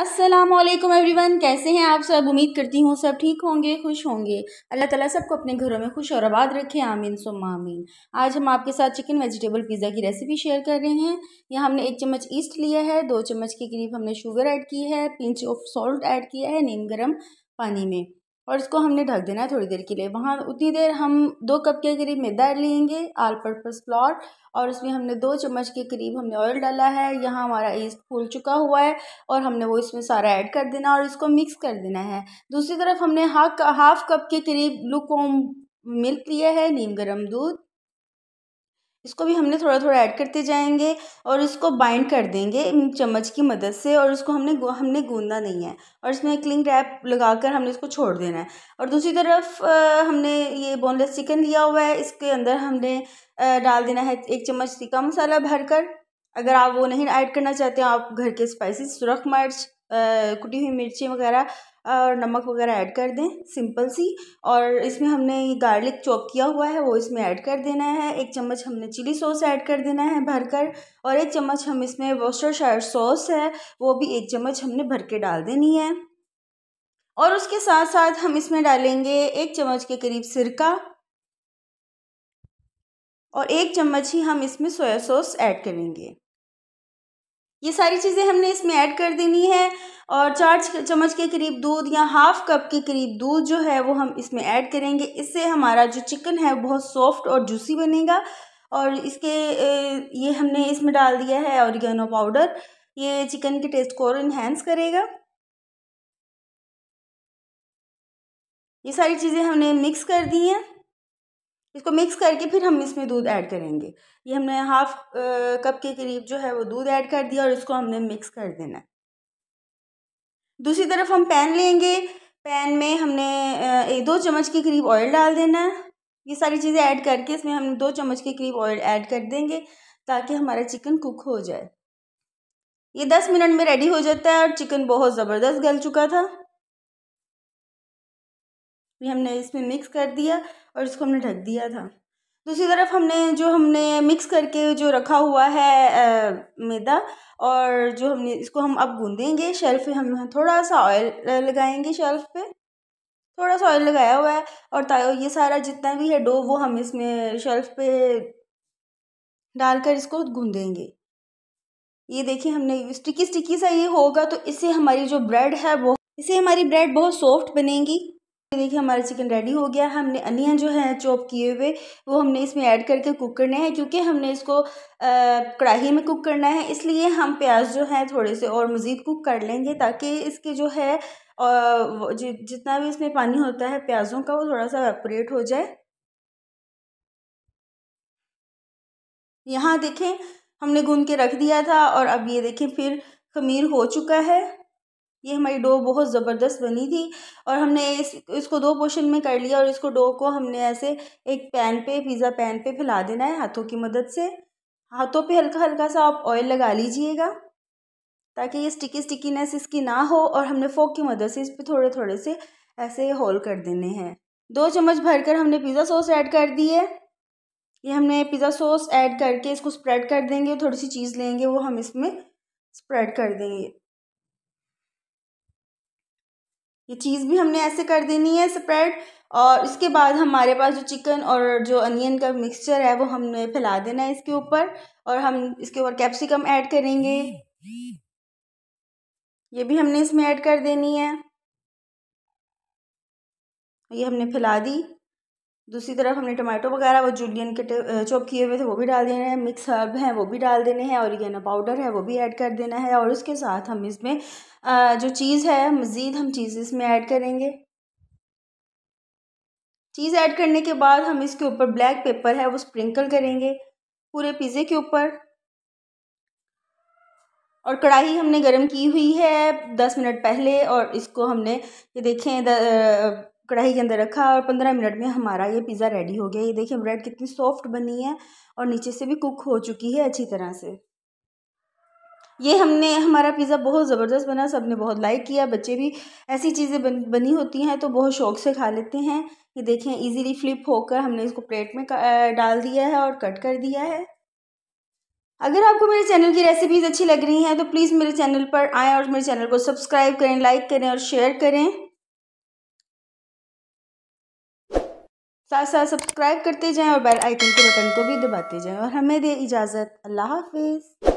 अस्सलाम वालेकुम एवरीवन कैसे हैं आप सब उम्मीद करती हूँ सब ठीक होंगे खुश होंगे अल्लाह ताला सबको अपने घरों में खुश और आबाद रखे आमीन सुम आमीन आज हम आपके साथ चिकन वेजिटेबल पिज़्ज़ा की रेसिपी शेयर कर रहे हैं यहाँ हमने एक चम्मच ईस्ट लिया है दो चम्मच के करीब हमने शुगर ऐड की है पिंच ऑफ सॉल्ट ऐड किया है नीम गर्म पानी में और इसको हमने ढक देना है थोड़ी देर के लिए वहाँ उतनी देर हम दो कप के करीब मैदा लेंगे आल पर्पस फ्लॉर और इसमें हमने दो चम्मच के करीब हमने ऑयल डाला है यहाँ हमारा ईस्ट फूल चुका हुआ है और हमने वो इसमें सारा ऐड कर देना और इसको मिक्स कर देना है दूसरी तरफ हमने हाफ हाफ कप के करीब ग्लूकोम मिल्क लिया है नीम गर्म दूध इसको भी हमने थोड़ा थोड़ा ऐड करते जाएंगे और इसको बाइंड कर देंगे चम्मच की मदद से और इसको हमने हमने गूंदा नहीं है और इसमें क्लिंग रैप लगाकर हमने इसको छोड़ देना है और दूसरी तरफ हमने ये बोनलेस चिकन लिया हुआ है इसके अंदर हमने डाल देना है एक चम्मच तीखा मसाला भरकर अगर आप वो नहीं ऐड करना चाहते हैं आप घर के स्पाइसी सुरख मिर्च कुटी हुई मिर्ची वगैरह और नमक वगैरह ऐड कर दें सिंपल सी और इसमें हमने गार्लिक चॉप किया हुआ है वो इसमें ऐड कर देना है एक चम्मच हमने चिली सॉस ऐड कर देना है भरकर और एक चम्मच हम इसमें वोस्टर सॉस है वो भी एक चम्मच हमने भर के डाल देनी है और उसके साथ साथ हम इसमें डालेंगे एक चम्मच के करीब सिरका और एक चम्मच ही हम इसमें सोया सॉस ऐड करेंगे ये सारी चीज़ें हमने इसमें ऐड कर देनी है और चार चम्मच के करीब दूध या हाफ़ कप के करीब दूध जो है वो हम इसमें ऐड करेंगे इससे हमारा जो चिकन है बहुत सॉफ्ट और जूसी बनेगा और इसके ये हमने इसमें डाल दिया है ऑरिगेनो पाउडर ये चिकन के टेस्ट को और इन्हेंस करेगा ये सारी चीज़ें हमने मिक्स कर दी हैं इसको मिक्स करके फिर हम इसमें दूध ऐड करेंगे ये हमने हाफ कप के करीब जो है वो दूध ऐड कर दिया और इसको हमने मिक्स कर देना है दूसरी तरफ हम पैन लेंगे पैन में हमने एक दो चम्मच के करीब ऑयल डाल देना है ये सारी चीज़ें ऐड करके इसमें हम दो चम्मच के करीब ऑयल ऐड कर देंगे ताकि हमारा चिकन कुक हो जाए ये दस मिनट में रेडी हो जाता है और चिकन बहुत ज़बरदस्त गल चुका था भी हमने इसमें मिक्स कर दिया और इसको हमने ढक दिया था दूसरी तरफ हमने जो हमने मिक्स करके जो रखा हुआ है मैदा और जो हमने इसको हम अब गूंदेंगे शेल्फ पे हम थोड़ा सा ऑयल लगाएंगे शेल्फ पे थोड़ा सा ऑयल लगाया हुआ है और ये सारा जितना भी है डो वो हम इसमें शेल्फ पे डालकर इसको गूंदेंगे ये देखिए हमने स्टिकी स्टिकी सा ये होगा तो इससे हमारी जो ब्रेड है वो इससे हमारी ब्रेड बहुत सॉफ्ट बनेगी देखिए हमारा चिकन रेडी हो गया हमने अनियन जो है चॉप किए हुए वो हमने इसमें ऐड करके कुक करने हैं क्योंकि हमने इसको कढ़ाई में कुक करना है इसलिए हम प्याज जो है थोड़े से और मज़ीद कुक कर लेंगे ताकि इसके जो है जि, जितना भी इसमें पानी होता है प्याज़ों का वो थोड़ा सा वेपोरेट हो जाए यहाँ देखें हमने गूंद के रख दिया था और अब ये देखें फिर खमीर हो चुका है ये हमारी डो बहुत ज़बरदस्त बनी थी और हमने इस इसको दो पोर्शन में कर लिया और इसको डो को हमने ऐसे एक पैन पे पिज़्ज़ा पैन पे फैला देना है हाथों की मदद से हाथों पे हल्का हल्का सा आप ऑयल लगा लीजिएगा ताकि ये स्टिकी स्टिकीनेस इसकी ना हो और हमने फोक की मदद से इस पर थोड़े थोड़े से ऐसे होल कर देने हैं दो चम्मच कर हमने पिज़्ज़ा सॉस ऐड कर दी है ये हमने पिज़्ज़ा सॉस ऐड करके इसको स्प्रेड कर देंगे थोड़ी सी चीज़ लेंगे वो हम इसमें स्प्रेड कर देंगे ये चीज़ भी हमने ऐसे कर देनी है स्प्रेड और इसके बाद हमारे पास जो चिकन और जो अनियन का मिक्सचर है वो हमने फैला देना है इसके ऊपर और हम इसके ऊपर कैप्सिकम ऐड करेंगे ये भी हमने इसमें ऐड कर देनी है ये हमने फैला दी दूसरी तरफ हमने टमाटो वगैरह वो जुलियन के चॉप किए हुए थे वो भी डाल देने हैं मिक्स हर्ब हैं वो भी डाल देने हैं और ये पाउडर है वो भी ऐड कर देना है और उसके साथ हम इसमें जो चीज़ है मज़ीद हम चीज़ इसमें ऐड करेंगे चीज़ ऐड करने के बाद हम इसके ऊपर ब्लैक पेपर है वो स्प्रिंकल करेंगे पूरे पिज़्ज़े के ऊपर और कढ़ाई हमने गर्म की हुई है दस मिनट पहले और इसको हमने ये देखें कढ़ाई के अंदर रखा और पंद्रह मिनट में हमारा ये पिज़्ज़ा रेडी हो गया ये देखिए ब्रेड कितनी सॉफ्ट बनी है और नीचे से भी कुक हो चुकी है अच्छी तरह से ये हमने हमारा पिज़्ज़ा बहुत ज़बरदस्त बना सब ने बहुत लाइक किया बच्चे भी ऐसी चीज़ें बन, बनी होती हैं तो बहुत शौक से खा लेते हैं ये देखें इजीली फ्लिप होकर हमने इसको प्लेट में डाल दिया है और कट कर दिया है अगर आपको मेरे चैनल की रेसिपीज़ अच्छी लग रही हैं तो प्लीज़ मेरे चैनल पर आएँ और मेरे चैनल को सब्सक्राइब करें लाइक करें और शेयर करें साथ साथ सब्सक्राइब करते जाएं और बेल आइकन के बटन को भी दबाते जाएं और हमें दे इजाज़त अल्लाह हाफिज़